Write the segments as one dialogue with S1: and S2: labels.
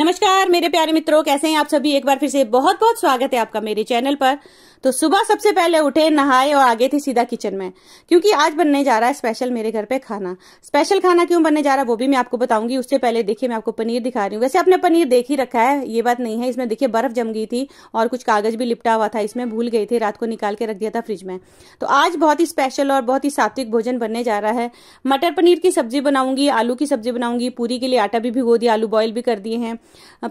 S1: नमस्कार मेरे प्यारे मित्रों कैसे हैं आप सभी एक बार फिर से बहुत बहुत स्वागत है आपका मेरे चैनल पर तो सुबह सबसे पहले उठे नहाए और आगे थे सीधा किचन में क्योंकि आज बनने जा रहा है स्पेशल मेरे घर पे खाना स्पेशल खाना क्यों बनने जा रहा है वो भी मैं आपको बताऊंगी उससे पहले देखिए मैं आपको पनीर दिखा रही हूँ वैसे आपने पनीर देख ही रखा है ये बात नहीं है इसमें देखिए बर्फ जम गई थी और कुछ कागज भी लिपटा हुआ था इसमें भूल गई थी रात को निकाल के रख दिया था फ्रिज में तो आज बहुत ही स्पेशल और बहुत ही सात्विक भोजन बनने जा रहा है मटर पनीर की सब्जी बनाऊंगी आलू की सब्जी बनाऊंगी पूरी के लिए आटा भी भिगो दिया आलू बॉयल भी कर दिए हैं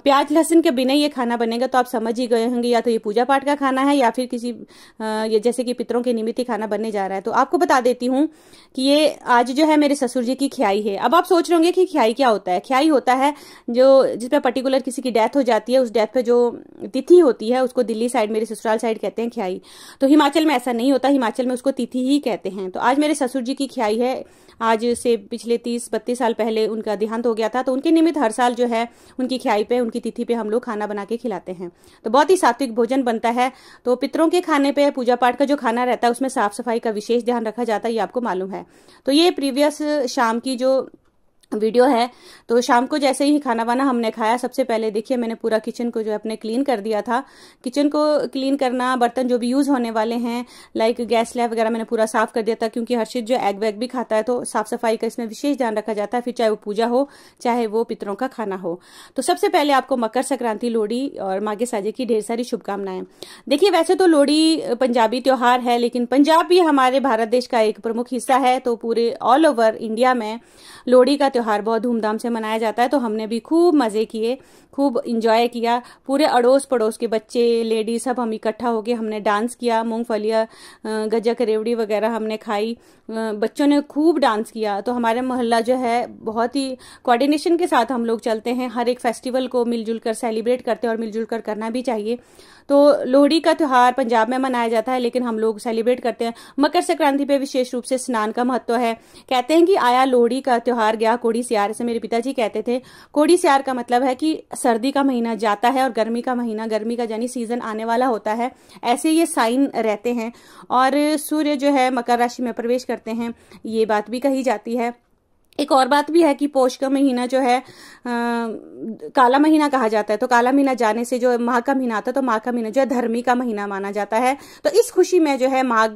S1: प्याज लहसुन के बिना ये खाना बनेगा तो आप समझ ही गए होंगे या तो ये पूजा पाठ का खाना है या फिर किसी ये जैसे कि पितरों के निमित्त ही खाना बनने जा रहा है तो आपको बता देती हूँ कि ये आज जो है मेरे ससुर जी की ख्याई है अब आप सोच रहे होंगे कि ख्याई क्या होता है ख्याई होता है जो पर पर्टिकुलर किसी की डेथ हो जाती है उस डेथ पे जो तिथि होती है उसको दिल्ली साइड मेरे ससुराल साइड कहते हैं ख्याई तो हिमाचल में ऐसा नहीं होता हिमाचल में उसको तिथि ही कहते हैं तो आज मेरे ससुर जी की ख्याई है आज से पिछले तीस बत्तीस साल पहले उनका देहांत हो गया था तो उनके निमित्त हर साल जो है उनकी उनकी ख्याई पे उनकी तिथि पे हम लोग खाना बना के खिलाते हैं तो बहुत ही सात्विक भोजन बनता है तो पितरों के खाने पे पूजा पाठ का जो खाना रहता है उसमें साफ सफाई का विशेष ध्यान रखा जाता है ये आपको मालूम है तो ये प्रीवियस शाम की जो वीडियो है तो शाम को जैसे ही खाना वाना हमने खाया सबसे पहले देखिए मैंने पूरा किचन को जो अपने क्लीन कर दिया था किचन को क्लीन करना बर्तन जो भी यूज़ होने वाले हैं लाइक गैस लैब वगैरह मैंने पूरा साफ कर दिया था क्योंकि हर्षित जो एग वैग भी खाता है तो साफ सफाई का इसमें विशेष ध्यान रखा जाता है फिर चाहे वो पूजा हो चाहे वो पितरों का खाना हो तो सबसे पहले आपको मकर संक्रांति लोहड़ी और माघे साजे की ढेर सारी शुभकामनाएं देखिये वैसे तो लोहड़ी पंजाबी त्यौहार है लेकिन पंजाब भी हमारे भारत देश का एक प्रमुख हिस्सा है तो पूरे ऑल ओवर इंडिया में लोहड़ी का त्योहार त्यौहार बहुत धूमधाम से मनाया जाता है तो हमने भी खूब मज़े किए खूब इंजॉय किया पूरे अड़ोस पड़ोस के बच्चे लेडीज सब हम इकट्ठा गए हमने डांस किया मूँगफलियाँ गजक करेवड़ी वगैरह हमने खाई बच्चों ने खूब डांस किया तो हमारे मोहल्ला जो है बहुत ही कोऑर्डिनेशन के साथ हम लोग चलते हैं हर एक फेस्टिवल को मिलजुल कर सेलिब्रेट करते हैं और मिलजुल कर करना भी चाहिए तो लोहड़ी का त्यौहार पंजाब में मनाया जाता है लेकिन हम लोग सेलिब्रेट करते हैं मकर संक्रांति पे विशेष रूप से स्नान का महत्व है कहते हैं कि आया लोहड़ी का त्यौहार गया कोड़ी सियार ऐसे मेरे पिताजी कहते थे कोड़ी सियार का मतलब है कि सर्दी का महीना जाता है और गर्मी का महीना गर्मी का यानी सीजन आने वाला होता है ऐसे ये साइन रहते हैं और सूर्य जो है मकर राशि में प्रवेश करते हैं ये बात भी कही जाती है एक और बात भी है कि पोष का महीना जो है आ, काला महीना कहा जाता है तो काला महीना जाने से जो माघ का महीना आता है तो माघ का महीना जो है धर्मी का महीना माना जाता है तो इस खुशी में जो है माघ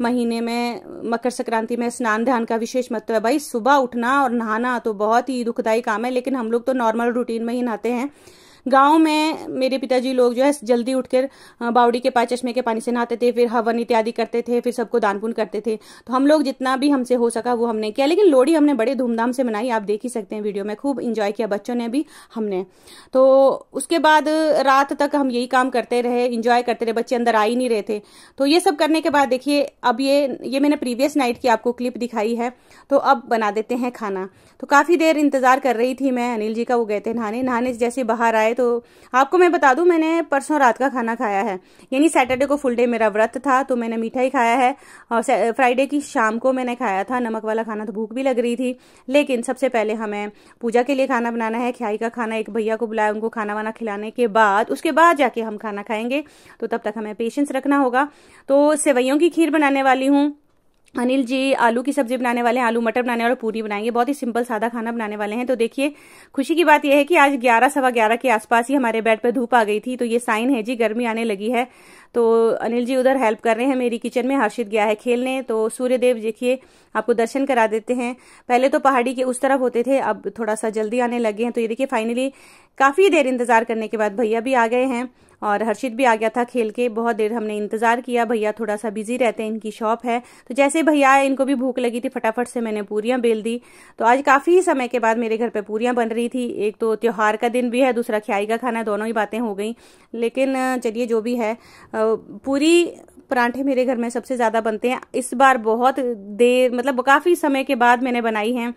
S1: महीने में मकर संक्रांति में स्नान ध्यान का विशेष महत्व है भाई सुबह उठना और नहाना तो बहुत ही दुखदायी काम है लेकिन हम लोग तो नॉर्मल रूटीन में ही नहाते हैं गांव में मेरे पिताजी लोग जो है जल्दी उठकर बावड़ी के पास चश्मे के पानी से नहाते थे फिर हवन इत्यादि करते थे फिर सबको दान पुण्य करते थे तो हम लोग जितना भी हमसे हो सका वो हमने किया लेकिन लोहड़ी हमने बड़े धूमधाम से मनाई आप देख ही सकते हैं वीडियो में खूब इंजॉय किया बच्चों ने भी हमने तो उसके बाद रात तक हम यही काम करते रहे इंजॉय करते रहे बच्चे अंदर आ ही नहीं रहे थे तो ये सब करने के बाद देखिए अब ये ये मैंने प्रीवियस नाइट की आपको क्लिप दिखाई है तो अब बना देते हैं खाना तो काफ़ी देर इंतज़ार कर रही थी मैं अनिल जी का वो गए थे नहाने नहाने जैसे बाहर आए आई तो आपको मैं बता दूं मैंने परसों रात का खाना खाया है यानी सैटरडे को फुल डे मेरा व्रत था तो मैंने मीठा ही खाया है और फ्राइडे की शाम को मैंने खाया था नमक वाला खाना तो भूख भी लग रही थी लेकिन सबसे पहले हमें पूजा के लिए खाना बनाना है ख्याई का खाना एक भैया को बुलाया उनको खाना वाना खिलाने के बाद उसके बाद जाके हम खाना खाएंगे तो तब तक हमें पेशेंस रखना होगा तो सेवैयों की खीर बनाने वाली हूँ अनिल जी आलू की सब्जी बनाने वाले हैं आलू मटर बनाने वाले पूरी बनाएंगे बहुत ही सिंपल सादा खाना बनाने वाले हैं तो देखिए खुशी की बात यह है कि आज ग्यारह सवा ग्यारह के आसपास ही हमारे बेड पर धूप आ गई थी तो ये साइन है जी गर्मी आने लगी है तो अनिल जी उधर हेल्प कर रहे हैं मेरी किचन में हर्षित गया है खेलने तो सूर्यदेव देखिए आपको दर्शन करा देते हैं पहले तो पहाड़ी के उस तरफ होते थे अब थोड़ा सा जल्दी आने लगे हैं तो ये देखिए फाइनली काफ़ी देर इंतजार करने के बाद भैया भी आ गए हैं और हर्षित भी आ गया था खेल के बहुत देर हमने इंतज़ार किया भैया थोड़ा सा बिजी रहते हैं इनकी शॉप है तो जैसे भैया आए इनको भी भूख लगी थी फटाफट से मैंने पूरियां बेल दी तो आज काफ़ी समय के बाद मेरे घर पर पूरियां बन रही थी एक तो त्यौहार का दिन भी है दूसरा ख्याई का खाना दोनों ही बातें हो गई लेकिन चलिए जो भी है पूरी परांठे मेरे घर में सबसे ज़्यादा बनते हैं इस बार बहुत देर मतलब काफ़ी समय के बाद मैंने बनाई है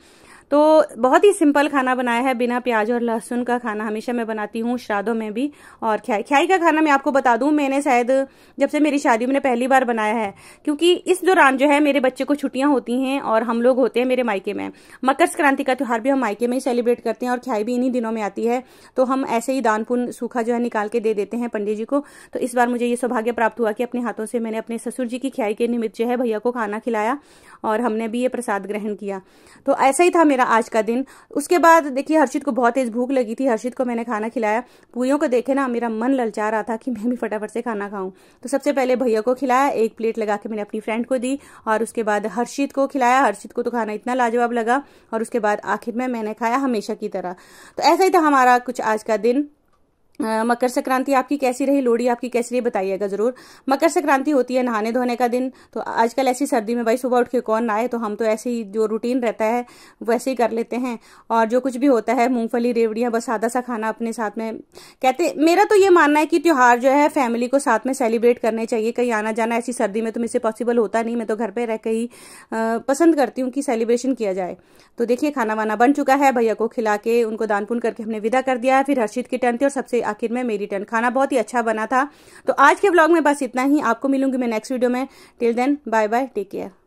S1: तो बहुत ही सिंपल खाना बनाया है बिना प्याज और लहसुन का खाना हमेशा मैं बनाती हूँ श्राद्धों में भी और ख्याई ख्याई का खाना मैं आपको बता दूँ मैंने शायद जब से मेरी शादी मैंने पहली बार बनाया है क्योंकि इस दौरान जो है मेरे बच्चे को छुट्टियाँ होती हैं और हम लोग होते हैं मेरे मायके में मकर संक्रांति का त्यौहार भी हम मायके में ही सेलिब्रेट करते हैं और ख्याई भी इन्हीं दिनों में आती है तो हम ऐसे ही दान पुन सूखा जो है निकाल के दे देते हैं पंडित जी को तो इस बार मुझे ये सौभाग्य प्राप्त हुआ कि अपने हाथों से मैंने अपने ससुर जी की ख्याई के निमित्त जो है भैया को खाना खिलाया और हमने भी ये प्रसाद ग्रहण किया तो ऐसा ही था मेरा आज का दिन उसके बाद देखिए हर्षित को बहुत तेज भूख लगी थी हर्षित को मैंने खाना खिलाया पूरियों को देखे ना मेरा मन ललचा रहा था कि मैं भी फटाफट से खाना खाऊं तो सबसे पहले भैया को खिलाया एक प्लेट लगा के मैंने अपनी फ्रेंड को दी और उसके बाद हर्षित को खिलाया हर्षित को तो खाना इतना लाजवाब लगा और उसके बाद आखिर में मैंने खाया हमेशा की तरह तो ऐसा ही था हमारा कुछ आज का दिन मकर संक्रांति आपकी कैसी रही लोड़ी आपकी कैसी रही बताइएगा जरूर मकर संक्रांति होती है नहाने धोने का दिन तो आजकल ऐसी सर्दी में भाई सुबह उठ के कौन आए तो हम तो ऐसे ही जो रूटीन रहता है वैसे ही कर लेते हैं और जो कुछ भी होता है मूंगफली रेवड़ियाँ बस सादा सा खाना अपने साथ में कहते मेरा तो ये मानना है कि त्यौहार जो है फैमिली को साथ में सेलिब्रेट करने चाहिए कहीं आना जाना ऐसी सर्दी में तो मुझसे पॉसिबल होता नहीं मैं तो घर पर रह के ही पसंद करती हूँ कि सेलिब्रेशन किया जाए तो देखिए खाना वाना बन चुका है भैया को खिला के उनको दान पुन करके हमने विदा कर दिया है फिर हर्षित की टर्न थी और सबसे आखिर में मेरी टर्न खाना बहुत ही अच्छा बना था तो आज के ब्लॉग में बस इतना ही आपको मिलूंगी मैं नेक्स्ट वीडियो में till then bye bye take care